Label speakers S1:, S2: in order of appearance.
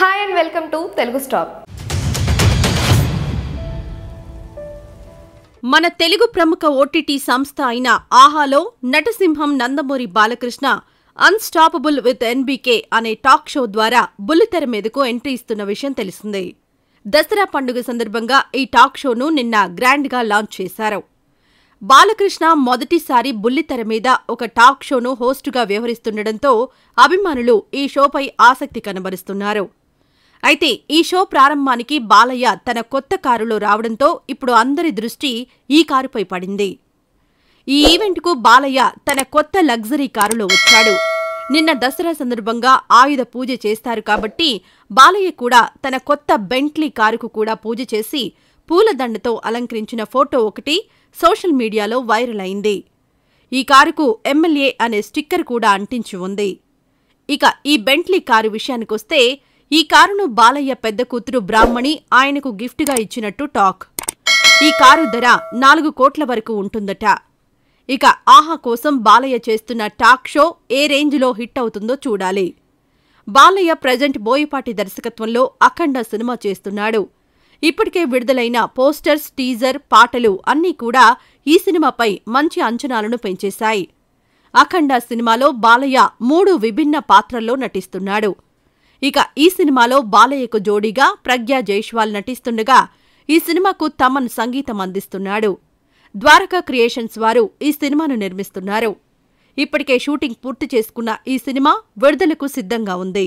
S1: hi and welcome to Telugu stop మన తెలుగు ప్రముఖ OTT సంస్థ అయిన ఆహాలో నటసింహం Nandamuri Balakrishna unstoppable with NBK అనే టాక్ షో ద్వారా బుల్లితెర మీదకు ఎంట్రీ ఇస్తున్న విషయం తెలిసింది దసరా పండుగ సందర్భంగా ఈ టాక్ షోను నిన్న గ్రాండ్గా లాంచ్ చేశారు బాలకృష్ణ మొదటిసారి బుల్లితెర మీద ఒక టాక్ షోను హోస్టుగా వ్యవహరిస్తుండటంతో అభిమానులు ఈ షోపై ఆసక్తి కనబరుస్తున్నారు అయితే ఈ షో ప్రారంభానికి బాలయ్య తన కొత్త కారులో రావడంతో ఇప్పుడు అందరి దృష్టి ఈ కారుపై పడింది ఈ ఈవెంట్కు బాలయ్య తన కొత్త లగ్జరీ కారులో వచ్చాడు నిన్న దసరా సందర్భంగా ఆయుధ పూజ చేస్తారు కాబట్టి బాలయ్య కూడా తన కొత్త బెంట్లీ కారుకు కూడా పూజ చేసి పూలదండతో అలంకరించిన ఫోటో ఒకటి సోషల్ మీడియాలో వైరల్ అయింది ఈ కారుకు ఎమ్మెల్యే అనే స్టిక్కర్ కూడా అంటించి ఉంది ఇక ఈ బెంట్లీ కారు విషయానికొస్తే ఈ కారును బాలయ్య పెద్ద కూతురు బ్రాహ్మణి ఆయనకు గిఫ్ట్గా ఇచ్చినట్టు టాక్ ఈ కారు ధర నాలుగు కోట్ల వరకు ఉంటుందట ఇక ఆహా కోసం బాలయ్య చేస్తున్న టాక్ షో ఏ రేంజ్లో హిట్ అవుతుందో చూడాలి బాలయ్య ప్రజెంట్ బోయపాటి దర్శకత్వంలో అఖండ సినిమా చేస్తున్నాడు ఇప్పటికే విడుదలైన పోస్టర్స్ టీజర్ పాటలు అన్నీ కూడా ఈ సినిమాపై మంచి అంచనాలను పెంచేశాయి అఖండ సినిమాలో బాలయ్య మూడు విభిన్న పాత్రల్లో నటిస్తున్నాడు ఇక ఈ సినిమాలో బాలయ్యకు జోడీగా ప్రజ్ఞా జైష్వాల్ నటిస్తుండగా ఈ సినిమాకు తమన్ సంగీతం అందిస్తున్నాడు ద్వారకా క్రియేషన్స్ వారు ఈ సినిమాను నిర్మిస్తున్నారు ఇప్పటికే షూటింగ్ పూర్తి చేసుకున్న ఈ సినిమా విడుదలకు సిద్ధంగా ఉంది